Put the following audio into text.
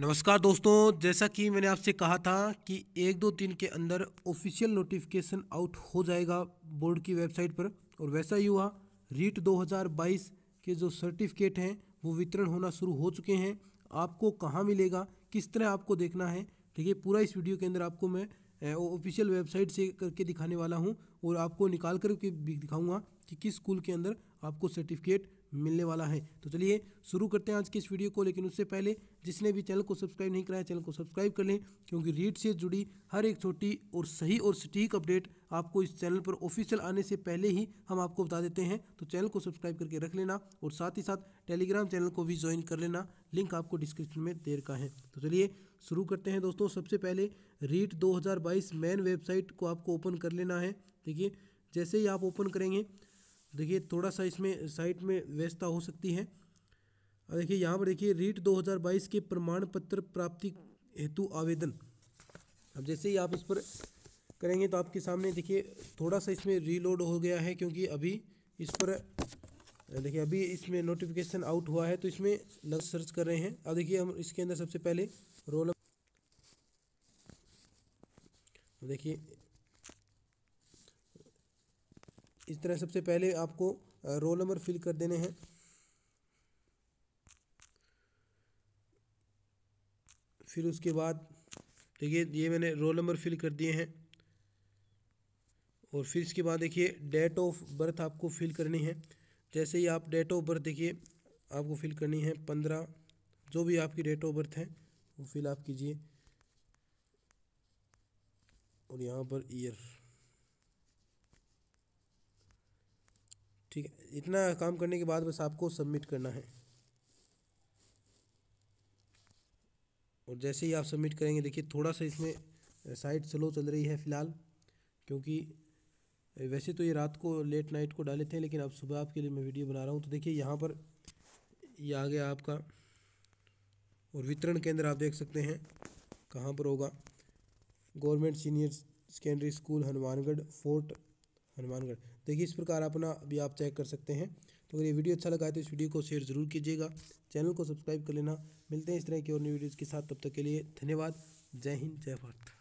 नमस्कार दोस्तों जैसा कि मैंने आपसे कहा था कि एक दो दिन के अंदर ऑफिशियल नोटिफिकेशन आउट हो जाएगा बोर्ड की वेबसाइट पर और वैसा ही हुआ रीट 2022 के जो सर्टिफिकेट हैं वो वितरण होना शुरू हो चुके हैं आपको कहाँ मिलेगा किस तरह आपको देखना है ठीक है पूरा इस वीडियो के अंदर आपको मैं ऑफिशियल वेबसाइट से करके दिखाने वाला हूँ और आपको निकाल कर दिखाऊँगा कि किस स्कूल के अंदर आपको सर्टिफिकेट मिलने वाला है तो चलिए शुरू करते हैं आज के इस वीडियो को लेकिन उससे पहले जिसने भी चैनल को सब्सक्राइब नहीं कराया चैनल को सब्सक्राइब कर लें क्योंकि रीट से जुड़ी हर एक छोटी और सही और सटीक अपडेट आपको इस चैनल पर ऑफिशियल आने से पहले ही हम आपको बता देते हैं तो चैनल को सब्सक्राइब करके रख लेना और साथ ही साथ टेलीग्राम चैनल को भी ज्वाइन कर लेना लिंक आपको डिस्क्रिप्शन में दे का है तो चलिए शुरू करते हैं दोस्तों सबसे पहले रीट दो मेन वेबसाइट को आपको ओपन कर लेना है देखिए जैसे ही आप ओपन करेंगे देखिए थोड़ा सा इसमें साइट में व्यस्तता हो सकती है और देखिए यहाँ पर देखिए रीट 2022 के प्रमाण पत्र प्राप्ति हेतु आवेदन अब जैसे ही आप इस पर करेंगे तो आपके सामने देखिए थोड़ा सा इसमें रीलोड हो गया है क्योंकि अभी इस पर देखिए अभी इसमें नोटिफिकेशन आउट हुआ है तो इसमें लग सर्च कर रहे हैं अब देखिए हम इसके अंदर सबसे पहले रोल देखिए इस तरह सबसे पहले आपको रोल नंबर फिल कर देने हैं फिर उसके बाद देखिए ये मैंने रोल नंबर फिल कर दिए हैं और फिर इसके बाद देखिए डेट ऑफ बर्थ आपको फिल करनी है जैसे ही आप डेट ऑफ बर्थ देखिए आपको फिल करनी है पंद्रह जो भी आपकी डेट ऑफ बर्थ है वो फिल आप कीजिए और यहाँ पर ईयर ठीक है इतना काम करने के बाद बस आपको सबमिट करना है और जैसे ही आप सबमिट करेंगे देखिए थोड़ा सा इसमें साइट स्लो चल रही है फ़िलहाल क्योंकि वैसे तो ये रात को लेट नाइट को डाले थे लेकिन अब सुबह आपके लिए मैं वीडियो बना रहा हूँ तो देखिए यहाँ पर ये आ गया आपका और वितरण केंद्र आप देख सकते हैं कहाँ पर होगा government senior secondary school Hanumangarh fort Hanumangarh देखिए इस प्रकार अपना अभी आप चेक कर सकते हैं तो अगर ये वीडियो अच्छा लगा है तो इस वीडियो को शेयर ज़रूर कीजिएगा चैनल को सब्सक्राइब कर लेना मिलते हैं इस तरह की और नई वीडियोज़ के साथ तब तक के लिए धन्यवाद जय हिंद जय भारत